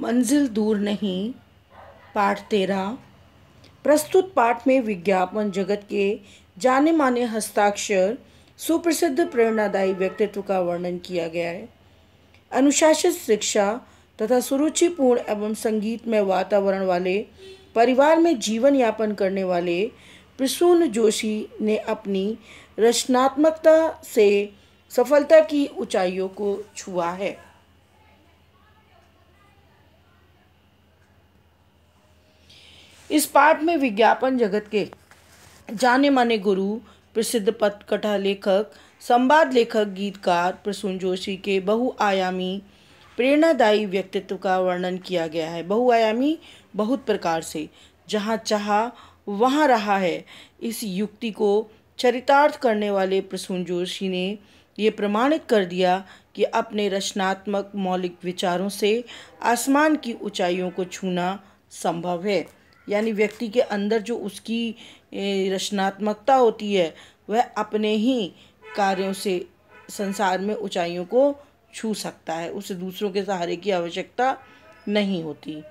मंजिल दूर नहीं पाठ तेरह प्रस्तुत पाठ में विज्ञापन जगत के जाने माने हस्ताक्षर सुप्रसिद्ध प्रेरणादायी व्यक्तित्व का वर्णन किया गया है अनुशासित शिक्षा तथा सुरुचिपूर्ण एवं संगीतमय वातावरण वाले परिवार में जीवन यापन करने वाले प्रसून जोशी ने अपनी रचनात्मकता से सफलता की ऊंचाइयों को छुआ है इस पाठ में विज्ञापन जगत के जाने माने गुरु प्रसिद्ध पटकथा लेखक संवाद लेखक गीतकार प्रसून जोशी के बहुआयामी प्रेरणादायी व्यक्तित्व का वर्णन किया गया है बहुआयामी बहुत प्रकार से जहाँ चाह वहाँ रहा है इस युक्ति को चरितार्थ करने वाले प्रसून जोशी ने ये प्रमाणित कर दिया कि अपने रचनात्मक मौलिक विचारों से आसमान की ऊंचाइयों को छूना संभव है यानी व्यक्ति के अंदर जो उसकी रचनात्मकता होती है वह अपने ही कार्यों से संसार में ऊंचाइयों को छू सकता है उसे दूसरों के सहारे की आवश्यकता नहीं होती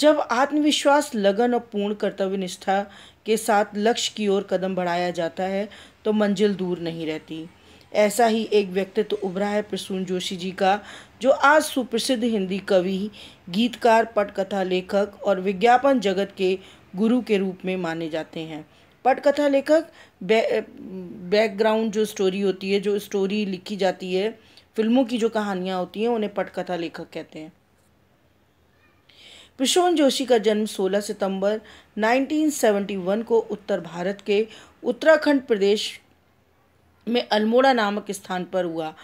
जब आत्मविश्वास लगन और पूर्ण कर्तव्य निष्ठा के साथ लक्ष्य की ओर कदम बढ़ाया जाता है तो मंजिल दूर नहीं रहती ऐसा ही एक व्यक्तित्व उभरा है प्रसून जोशी जी का जो आज सुप्रसिद्ध हिंदी कवि गीतकार पटकथा लेखक और विज्ञापन जगत के गुरु के रूप में माने जाते हैं पटकथा लेखक बैकग्राउंड जो स्टोरी होती है जो स्टोरी लिखी जाती है फिल्मों की जो कहानियाँ होती हैं उन्हें पटकथा लेखक कहते हैं प्रशोन जोशी का जन्म 16 सितंबर 1971 को उत्तर भारत के उत्तराखंड प्रदेश में अल्मोड़ा नामक स्थान पर हुआ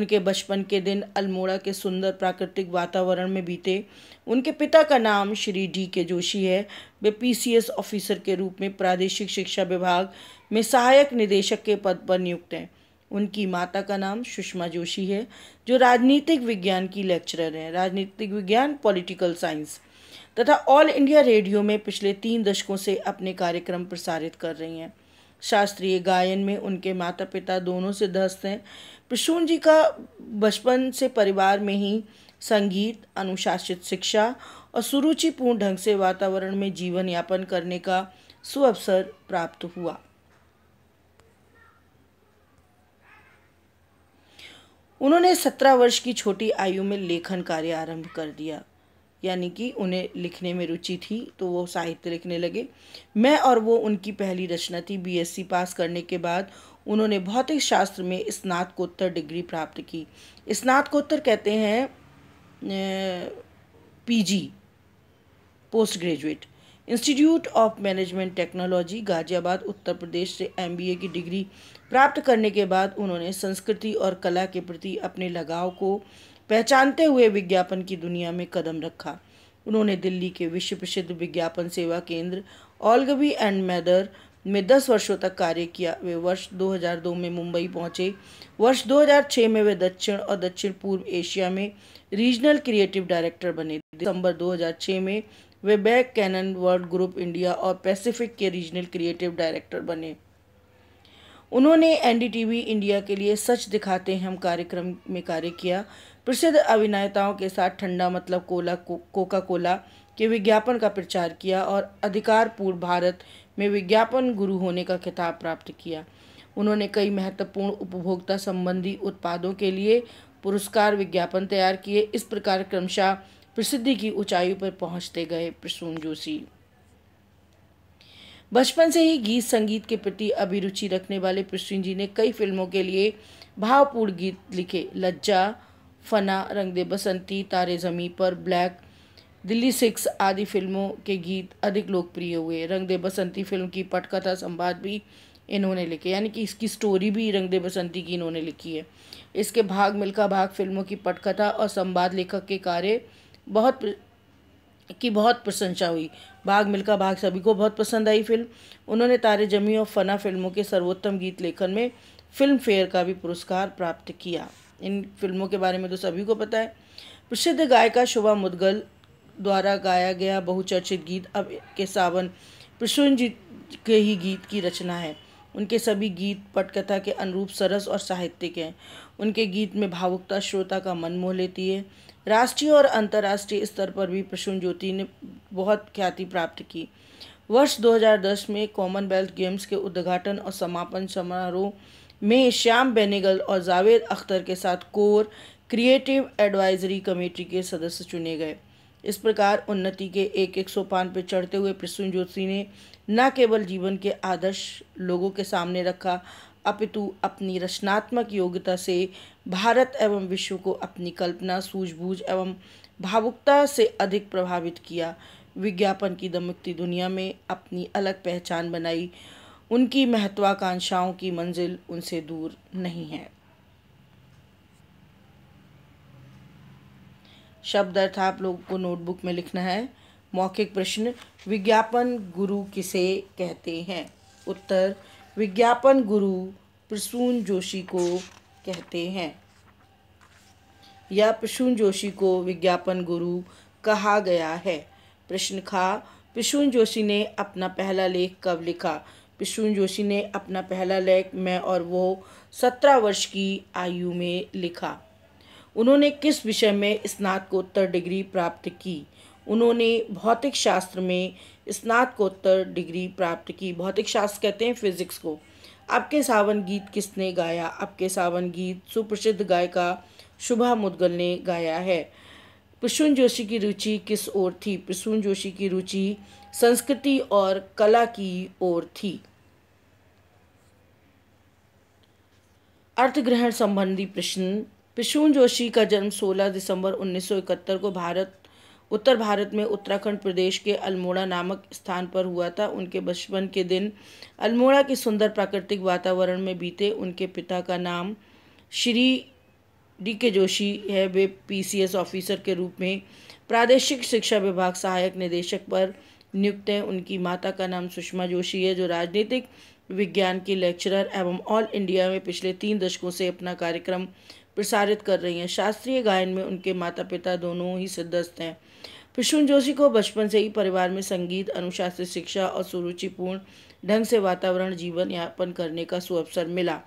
उनके बचपन के दिन अल्मोड़ा के सुंदर प्राकृतिक वातावरण में बीते उनके पिता का नाम श्री डी के जोशी है वे पीसीएस ऑफिसर के रूप में प्रादेशिक शिक्षा विभाग में सहायक निदेशक के पद पर नियुक्त हैं उनकी माता का नाम सुषमा जोशी है जो राजनीतिक विज्ञान की लेक्चरर हैं राजनीतिक विज्ञान पॉलिटिकल साइंस तथा ऑल इंडिया रेडियो में पिछले तीन दशकों से अपने कार्यक्रम प्रसारित कर रही हैं शास्त्रीय गायन में उनके माता पिता दोनों सिद्धस्त हैं प्रसून जी का बचपन से परिवार में ही संगीत अनुशासित शिक्षा और सुरुचिपूर्ण ढंग से वातावरण में जीवन यापन करने का सुअवसर प्राप्त हुआ उन्होंने सत्रह वर्ष की छोटी आयु में लेखन कार्य आरंभ कर दिया यानी कि उन्हें लिखने में रुचि थी तो वो साहित्य लिखने लगे मैं और वो उनकी पहली रचना थी बीएससी पास करने के बाद उन्होंने भौतिक शास्त्र में स्नातकोत्तर डिग्री प्राप्त की स्नातकोत्तर कहते हैं PG post graduate institute of management technology Ghaziabad Uttar Pradesh से एमबीए की डिग्री प्राप्त करने के बाद उन्होंने संस्कृति और कला के प्रति अपने लगाव को पहचानते हुए विज्ञापन की दुनिया में कदम रखा उन्होंने दिल्ली के विश्व प्रसिद्ध विज्ञापन सेवा केंद्र ऑलगवी एंड मैदर में दस वर्षों तक कार्य किया वे वर्ष 2002 में मुंबई पहुंचे वर्ष 2006 में वे दक्षिण और दक्षिण पूर्व एशिया में रीजनल क्रिएटिव डायरेक्टर बने दिसंबर 2006 में वे बैक कैनन वर्ल्ड ग्रुप इंडिया और पैसिफिक के रीजनल क्रिएटिव डायरेक्टर बने उन्होंने एनडीटीवी इंडिया के लिए सच दिखाते हम कार्यक्रम में कार्य किया प्रसिद्ध अभिनेताओं के साथ ठंडा मतलब कोला को, कोका कोला के विज्ञापन का प्रचार किया और अधिकार पूर्व भारत में विज्ञापन गुरु होने का खिताब प्राप्त किया उन्होंने कई महत्वपूर्ण उपभोक्ता संबंधी उत्पादों के लिए पुरस्कार विज्ञापन तैयार किए इस प्रकार क्रमशः प्रसिद्धि की ऊंचाई पर पहुंचते गए प्रसून जोशी बचपन से ही गीत संगीत के प्रति अभिरुचि रखने वाले पुष्टिन जी ने कई फिल्मों के लिए भावपूर्ण गीत लिखे लज्जा फना रंग दे बसंती तारे जमी पर ब्लैक दिल्ली सिक्स आदि फिल्मों के गीत अधिक लोकप्रिय हुए रंग दे बसंती फिल्म की पटकथा संवाद भी इन्होंने लिखे यानी कि इसकी स्टोरी भी रंग दे बसंती की इन्होंने लिखी है इसके भाग मिल्खा भाग फिल्मों की पटकथा और संवाद लेखक के कार्य बहुत की बहुत प्रशंसा हुई भाग मिल्खा भाग सभी को बहुत पसंद आई फिल्म उन्होंने तारे जमी और फना फिल्मों के सर्वोत्तम गीत लेखन में फिल्म फेयर का भी पुरस्कार प्राप्त किया इन फिल्मों के बारे में तो सभी को पता है प्रसिद्ध गायिका शोभा मुदगल द्वारा गाया गया बहुचर्चित गीत अब के सावन प्रसुनजीत के ही गीत की रचना है उनके सभी गीत पटकथा के अनुरूप सरस और साहित्यिक हैं उनके गीत में भावुकता श्रोता का मन मोह लेती है राष्ट्रीय और अंतर्राष्ट्रीय स्तर पर भी प्रसून ज्योति ने बहुत ख्याति प्राप्त की वर्ष 2010 में कॉमनवेल्थ गेम्स के उद्घाटन और समापन समारोह में श्याम बेनेगल और जावेद अख्तर के साथ कोर क्रिएटिव एडवाइजरी कमेटी के सदस्य चुने गए इस प्रकार उन्नति के एक एक सोपान पर चढ़ते हुए प्रसून ज्योति ने न केवल जीवन के आदर्श लोगों के सामने रखा अपितु अपनी रचनात्मक योग्यता से भारत एवं विश्व को अपनी कल्पना सूझबूझ एवं भावुकता से अधिक प्रभावित किया विज्ञापन की दमकती दुनिया में अपनी अलग पहचान बनाई उनकी महत्वाकांक्षाओं की मंजिल उनसे दूर नहीं है शब्द अर्थ आप लोगों को नोटबुक में लिखना है मौखिक प्रश्न विज्ञापन गुरु किसे कहते हैं उत्तर विज्ञापन गुरु प्रसून जोशी को कहते हैं या प्रसून जोशी को विज्ञापन गुरु कहा गया है प्रश्न खा प्रसून जोशी ने अपना पहला लेख कब लिखा प्रसून जोशी ने अपना पहला लेख मैं और वो सत्रह वर्ष की आयु में लिखा उन्होंने किस विषय में स्नातकोत्तर डिग्री प्राप्त की उन्होंने भौतिक शास्त्र में स्नातकोत्तर डिग्री प्राप्त की भौतिक शास्त्र कहते हैं फिजिक्स को आपके सावन गीत किसने गाया आपके सावन गीत सुप्रसिद्ध गायिका शुभा मुदगल ने गाया है प्रसून जोशी की रुचि किस ओर थी प्रसून जोशी की रुचि संस्कृति और कला की ओर थी अर्थग्रहण संबंधी प्रश्न प्रसून जोशी का जन्म 16 दिसंबर 1971 को भारत उत्तर भारत में उत्तराखंड प्रदेश के अल्मोड़ा नामक स्थान पर हुआ था उनके बचपन के दिन अल्मोड़ा के सुंदर प्राकृतिक वातावरण में बीते उनके पिता का नाम श्री डी के जोशी है वे पीसीएस ऑफिसर के रूप में प्रादेशिक शिक्षा विभाग सहायक निदेशक पर नियुक्त हैं उनकी माता का नाम सुषमा जोशी है जो राजनीतिक विज्ञान की लेक्चरर एवं ऑल इंडिया में पिछले तीन दशकों से अपना कार्यक्रम प्रसारित कर रही हैं शास्त्रीय गायन में उनके माता पिता दोनों ही सिद्धस्त हैं पिशुन जोशी को बचपन से ही परिवार में संगीत अनुशासित शिक्षा और सुरुचिपूर्ण ढंग से वातावरण जीवन यापन करने का सुअवसर मिला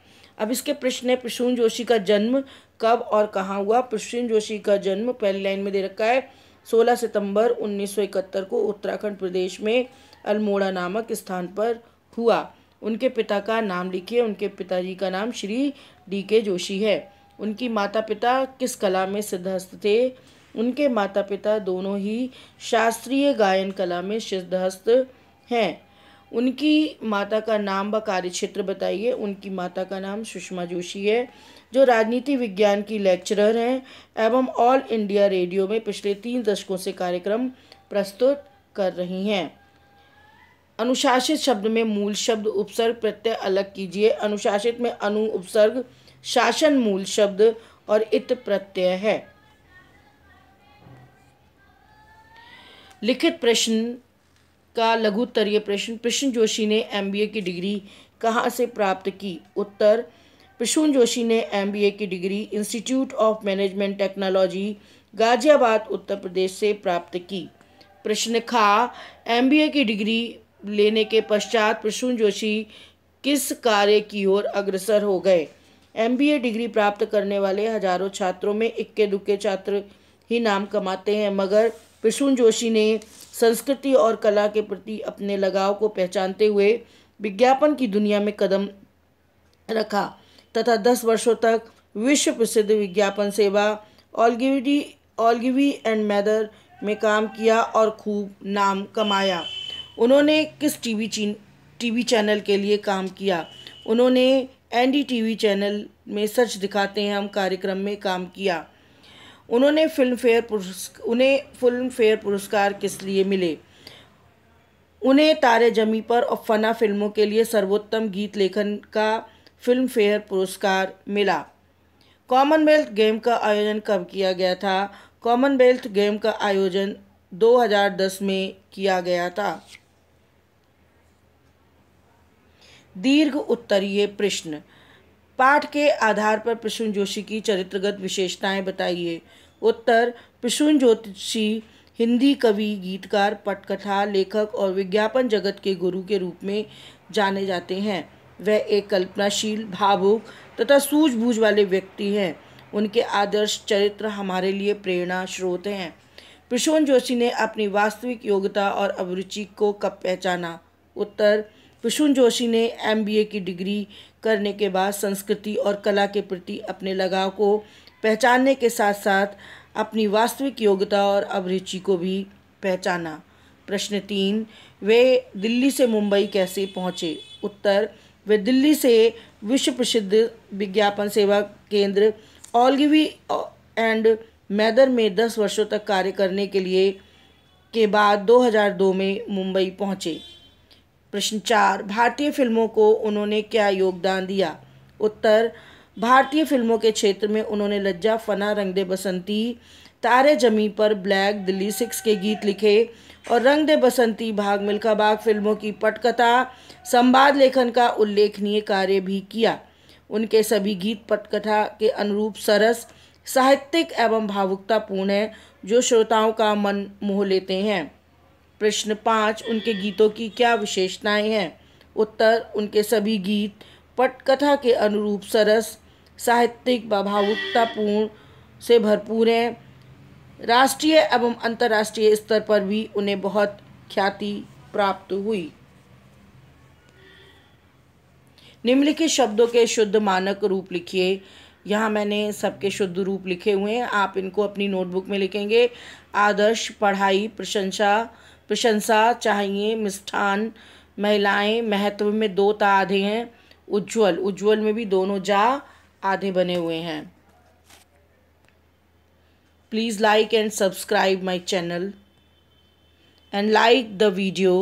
अब इसके प्रश्न है प्रसून जोशी का जन्म कब और कहाँ हुआ प्रसून जोशी का जन्म पहली लाइन में दे रखा है 16 सितंबर 1971 को उत्तराखंड प्रदेश में अल्मोड़ा नामक स्थान पर हुआ उनके पिता का नाम लिखिए उनके पिताजी का नाम श्री डी के जोशी है उनकी माता पिता किस कला में सिद्धस्त थे उनके माता पिता दोनों ही शास्त्रीय गायन कला में सिद्धस्त हैं उनकी माता का नाम व कार्य क्षेत्र बताइए उनकी माता का नाम सुषमा जोशी है जो राजनीति विज्ञान की लेक्चरर हैं एवं ऑल इंडिया रेडियो में पिछले तीन दशकों से कार्यक्रम प्रस्तुत कर रही हैं अनुशासित शब्द में मूल शब्द उपसर्ग प्रत्यय अलग कीजिए अनुशासित में अनु उपसर्ग शासन मूल शब्द और इत प्रत्यय है लिखित प्रश्न का लघुतरीय प्रश्न प्रश्न जोशी ने एमबीए की डिग्री कहाँ से प्राप्त की उत्तर प्रसून जोशी ने एमबीए की degree institute of management technology Ghaziabad Uttar Pradesh से प्राप्त की प्रश्न खा एमबीए की डिग्री लेने के पश्चात प्रसून जोशी किस कार्य की ओर अग्रसर हो गए एमबीए डिग्री प्राप्त करने वाले हजारों छात्रों में इक्के दुक्के छात्र ही नाम कमाते हैं मगर प्रसून जोशी ने संस्कृति और कला के प्रति अपने लगाव को पहचानते हुए विज्ञापन की दुनिया में कदम रखा तथा दस वर्षों तक विश्व प्रसिद्ध विज्ञापन सेवा ऑलगिवी ऑलगिवी एंड मैदर में काम किया और खूब नाम कमाया उन्होंने किस टीवी चीन टीवी चैनल के लिए काम किया उन्होंने एनडीटीवी चैनल में सच दिखाते हैं हम कार्यक्रम में काम किया उन्होंने फिल्म फेयर पुरस्क उन्हें फिल्म फेयर पुरस्कार किस लिए मिले उन्हें तारे जमी पर और फना फिल्मों के लिए सर्वोत्तम गीत लेखन का फिल्म फेयर पुरस्कार मिला कॉमनवेल्थ गेम का आयोजन कब किया गया था कॉमनवेल्थ गेम का आयोजन 2010 में किया गया था दीर्घ उत्तरीय प्रश्न पाठ के आधार पर प्रसून जोशी की चरित्रगत विशेषताएं बताइए उत्तर प्रसून जोशी हिंदी कवि गीतकार पटकथा लेखक और विज्ञापन जगत के गुरु के रूप में जाने जाते हैं वह एक कल्पनाशील भावुक तथा सूझबूझ वाले व्यक्ति हैं उनके आदर्श चरित्र हमारे लिए प्रेरणा स्रोत हैं प्रसून जोशी ने अपनी वास्तविक योग्यता और अभिरुचि को कब पहचाना उत्तर कुसुम जोशी ने एमबीए की डिग्री करने के बाद संस्कृति और कला के प्रति अपने लगाव को पहचानने के साथ साथ अपनी वास्तविक योग्यता और अभिरुचि को भी पहचाना प्रश्न तीन वे दिल्ली से मुंबई कैसे पहुँचे उत्तर वे दिल्ली से विश्व प्रसिद्ध विज्ञापन सेवा केंद्र ऑलगिवी एंड मैदर में दस वर्षों तक कार्य करने के लिए के बाद 2002 में मुंबई पहुँचे प्रश्न चार भारतीय फिल्मों को उन्होंने क्या योगदान दिया उत्तर भारतीय फिल्मों के क्षेत्र में उन्होंने लज्जा फना रंग दे बसंती तारे जमी पर ब्लैक दिल्ली सिक्स के गीत लिखे और रंग दे बसंती भाग मिल्खा बाग फिल्मों की पटकथा संवाद लेखन का उल्लेखनीय कार्य भी किया उनके सभी गीत पटकथा के अनुरूप सरस साहित्यिक एवं भावुकतापूर्ण है जो श्रोताओं का मन मोह लेते हैं प्रश्न पाँच उनके गीतों की क्या विशेषताएं हैं उत्तर उनके सभी गीत पटकथा के अनुरूप सरस साहित्यिक व भावुकतापूर्ण से भरपूर हैं राष्ट्रीय एवं अंतर्राष्ट्रीय स्तर पर भी उन्हें बहुत ख्याति प्राप्त हुई निम्नलिखित शब्दों के शुद्ध मानक रूप लिखिए यहाँ मैंने सबके शुद्ध रूप लिखे हुए हैं आप इनको अपनी नोटबुक में लिखेंगे आदर्श पढ़ाई प्रशंसा प्रशंसा चाहिए मिष्ठान महिलाएं महत्व में दो ता आधे हैं उज्जवल उज्जवल में भी दोनों जा आधे बने हुए हैं please like and subscribe my channel and like the video